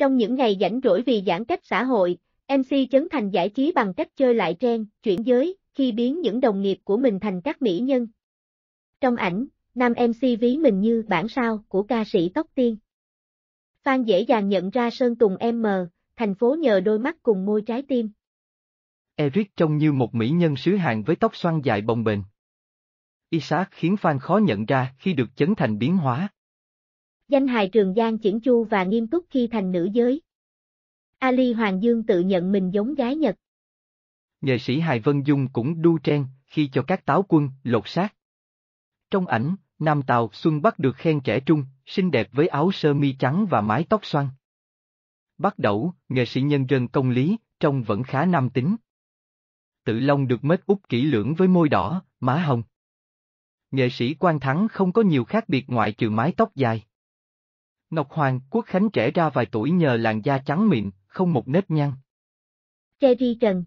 Trong những ngày rảnh rỗi vì giãn cách xã hội, MC Chấn Thành giải trí bằng cách chơi lại trend, chuyển giới, khi biến những đồng nghiệp của mình thành các mỹ nhân. Trong ảnh, nam MC ví mình như bản sao của ca sĩ Tóc Tiên. Phan dễ dàng nhận ra Sơn Tùng M, thành phố nhờ đôi mắt cùng môi trái tim. Eric trông như một mỹ nhân xứ Hàn với tóc xoăn dài bồng bềnh. Isaac khiến Phan khó nhận ra khi được chấn thành biến hóa danh hài trường giang chỉnh chu và nghiêm túc khi thành nữ giới. Ali Hoàng Dương tự nhận mình giống gái Nhật. Nghệ sĩ Hài Vân Dung cũng đu trang khi cho các táo quân lột xác. Trong ảnh, Nam Tào Xuân bắt được khen trẻ trung, xinh đẹp với áo sơ mi trắng và mái tóc xoăn. Bắt đầu nghệ sĩ nhân dân công lý, trông vẫn khá nam tính. Tự Long được mết út kỹ lưỡng với môi đỏ, má hồng. Nghệ sĩ Quang Thắng không có nhiều khác biệt ngoại trừ mái tóc dài. Ngọc Hoàng Quốc Khánh trẻ ra vài tuổi nhờ làn da trắng mịn, không một nếp nhăn. Terry Trần,